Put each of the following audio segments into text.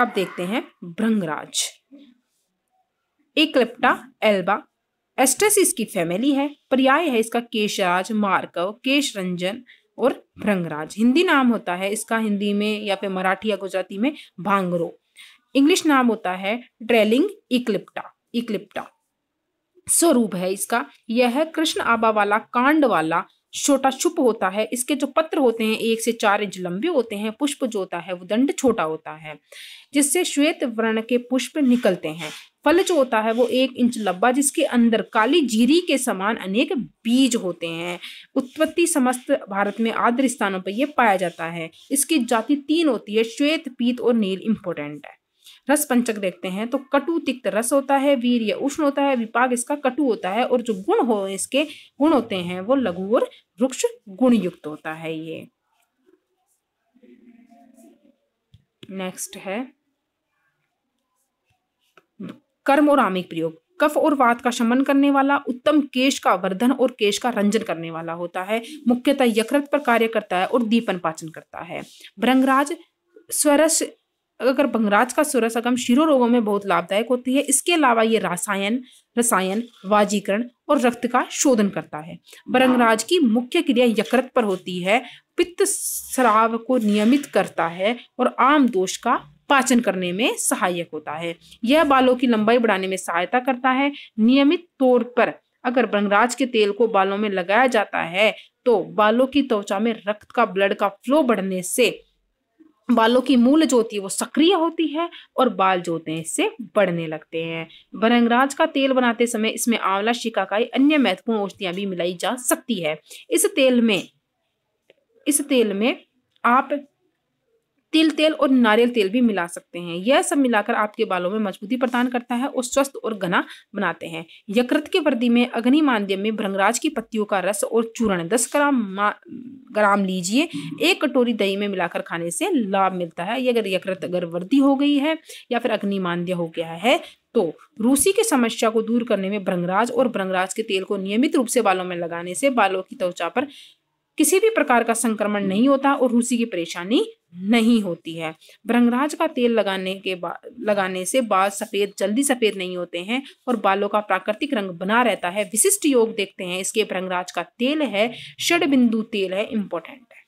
अब देखते हैं भ्रंगराज एकलिप्टा एल्बा एस्टेस इसकी फैमिली है पर्याय है इसका केशराज मार्कव केश रंजन और भ्रंगराज हिंदी नाम होता है इसका हिंदी में या फिर मराठी या गुजराती में भांगरो इंग्लिश नाम होता है ट्रेलिंग इक्लिप्टा इक्लिप्टा स्वरूप है इसका यह कृष्ण आबा वाला कांड वाला छोटा शुभ होता है इसके जो पत्र होते हैं एक से चार इंच लंबे होते हैं पुष्प जो होता है वो दंड छोटा होता है जिससे श्वेत वर्ण के पुष्प निकलते हैं फल जो होता है वो एक इंच लंबा जिसके अंदर काली जीरी के समान अनेक बीज होते हैं उत्पत्ति समस्त भारत में आद्र स्थानों पर यह पाया जाता है इसकी जाति तीन होती है श्वेत पीत और नील इंपोर्टेंट है रस पंचक देखते हैं तो कटु तिक्त रस होता है या उष्ण होता है विपाक इसका कटु होता है और जो गुण हो इसके गुण होते हैं वो लघु और वृक्ष गुण युक्त होता है ये नेक्स्ट है कर्म और आमिक प्रयोग कफ और वात का शमन करने वाला उत्तम केश का वर्धन और केश का रंजन करने वाला होता है मुख्यतः यकृत पर कार्य करता है और दीपन पाचन करता है भ्रंगराज स्वरस अगर भंगराज का सूर्य सगम शिरो रोगों में बहुत लाभदायक होती है इसके अलावा ये रासायन रसायन वाजीकरण और रक्त का शोधन करता है भंगराज की मुख्य क्रिया यकृत पर होती है पित्त श्राव को नियमित करता है और आम दोष का पाचन करने में सहायक होता है यह बालों की लंबाई बढ़ाने में सहायता करता है नियमित तौर पर अगर भ्रंगराज के तेल को बालों में लगाया जाता है तो बालों की त्वचा में रक्त का ब्लड का फ्लो बढ़ने से बालों की मूल जो होती है वो सक्रिय होती है और बाल जो होते हैं इससे बढ़ने लगते हैं भरंगराज का तेल बनाते समय इसमें आंवला का अन्य महत्वपूर्ण औषधियां भी मिलाई जा सकती है इस तेल में इस तेल में आप तिल तेल और नारियल तेल भी मिला सकते हैं यह सब मिलाकर आपके बालों में मजबूती प्रदान करता है और स्वस्थ और घना बनाते हैं यकृत के वर्दी में अग्नि माध्यम में भ्रंगराज की पत्तियों का रस और चूर्ण दस ग्राम ग्राम लीजिए एक कटोरी दही में मिलाकर खाने से लाभ मिलता है ये अगर यकृत गर्भवृद्धि हो गई है या फिर अग्निमांद्य हो गया है तो रूसी की समस्या को दूर करने में भ्रंगराज और भ्रंगराज के तेल को नियमित रूप से बालों में लगाने से बालों की त्वचा पर किसी भी प्रकार का संक्रमण नहीं होता और रूसी की परेशानी नहीं होती है भ्रंगराज का तेल लगाने के बाद लगाने से बाल सफ़ेद जल्दी सफ़ेद नहीं होते हैं और बालों का प्राकृतिक रंग बना रहता है विशिष्ट योग देखते हैं इसके भ्रंगराज का तेल है षड बिंदु तेल है इम्पोर्टेंट है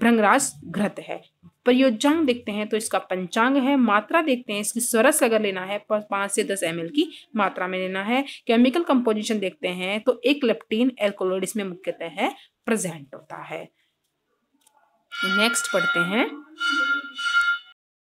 भ्रंगराज घृत है प्रयोज्यांग देखते हैं तो इसका पंचांग है मात्रा देखते हैं इसकी स्वरस अगर लेना है पांच से दस एम की मात्रा में लेना है केमिकल कंपोजिशन देखते हैं तो एक लेप्टीन एल्कोलोड इसमें मुख्यतः है प्रेजेंट होता है नेक्स्ट पढ़ते हैं